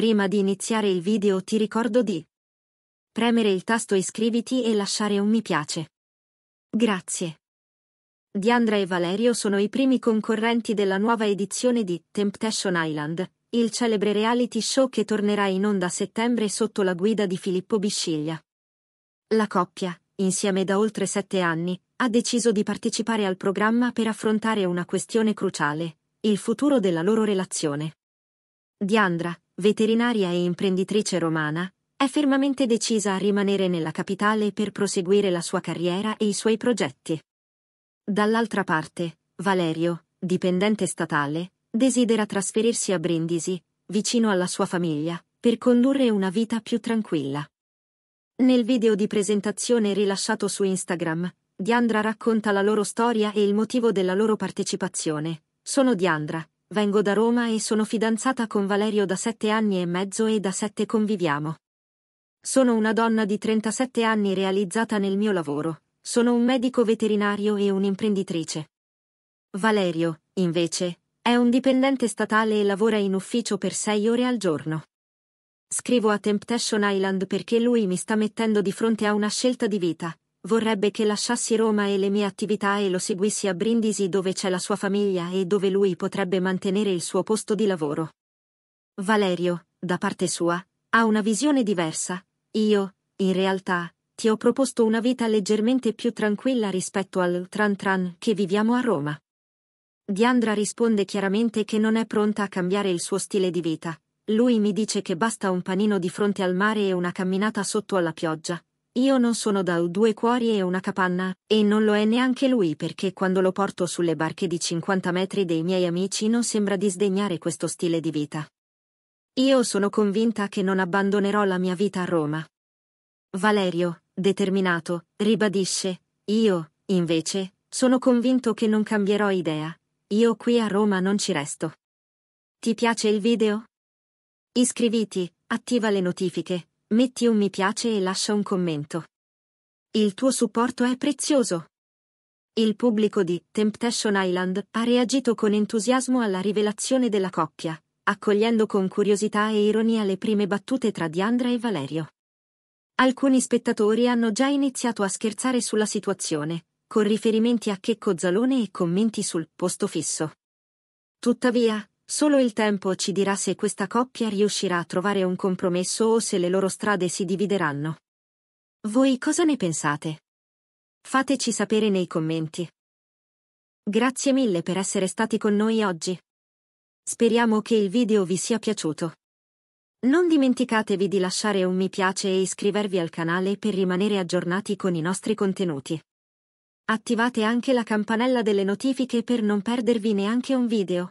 Prima di iniziare il video ti ricordo di premere il tasto iscriviti e lasciare un mi piace. Grazie. Diandra e Valerio sono i primi concorrenti della nuova edizione di Temptation Island, il celebre reality show che tornerà in onda a settembre sotto la guida di Filippo Bisciglia. La coppia, insieme da oltre sette anni, ha deciso di partecipare al programma per affrontare una questione cruciale, il futuro della loro relazione. Diandra, veterinaria e imprenditrice romana, è fermamente decisa a rimanere nella capitale per proseguire la sua carriera e i suoi progetti. Dall'altra parte, Valerio, dipendente statale, desidera trasferirsi a Brindisi, vicino alla sua famiglia, per condurre una vita più tranquilla. Nel video di presentazione rilasciato su Instagram, Diandra racconta la loro storia e il motivo della loro partecipazione. Sono Diandra, Vengo da Roma e sono fidanzata con Valerio da sette anni e mezzo e da sette conviviamo. Sono una donna di 37 anni realizzata nel mio lavoro. Sono un medico veterinario e un'imprenditrice. Valerio, invece, è un dipendente statale e lavora in ufficio per sei ore al giorno. Scrivo a Temptation Island perché lui mi sta mettendo di fronte a una scelta di vita, Vorrebbe che lasciassi Roma e le mie attività e lo seguissi a Brindisi dove c'è la sua famiglia e dove lui potrebbe mantenere il suo posto di lavoro. Valerio, da parte sua, ha una visione diversa. Io, in realtà, ti ho proposto una vita leggermente più tranquilla rispetto al tran tran che viviamo a Roma. Diandra risponde chiaramente che non è pronta a cambiare il suo stile di vita. Lui mi dice che basta un panino di fronte al mare e una camminata sotto alla pioggia, io non sono da due cuori e una capanna, e non lo è neanche lui perché quando lo porto sulle barche di 50 metri dei miei amici non sembra disdegnare questo stile di vita. Io sono convinta che non abbandonerò la mia vita a Roma. Valerio, determinato, ribadisce, io, invece, sono convinto che non cambierò idea. Io qui a Roma non ci resto. Ti piace il video? Iscriviti, attiva le notifiche, metti un mi piace e lascia un commento. Il tuo supporto è prezioso. Il pubblico di Temptation Island ha reagito con entusiasmo alla rivelazione della coppia, accogliendo con curiosità e ironia le prime battute tra Diandra e Valerio. Alcuni spettatori hanno già iniziato a scherzare sulla situazione, con riferimenti a Checco Zalone e commenti sul posto fisso. Tuttavia, Solo il tempo ci dirà se questa coppia riuscirà a trovare un compromesso o se le loro strade si divideranno. Voi cosa ne pensate? Fateci sapere nei commenti. Grazie mille per essere stati con noi oggi. Speriamo che il video vi sia piaciuto. Non dimenticatevi di lasciare un mi piace e iscrivervi al canale per rimanere aggiornati con i nostri contenuti. Attivate anche la campanella delle notifiche per non perdervi neanche un video.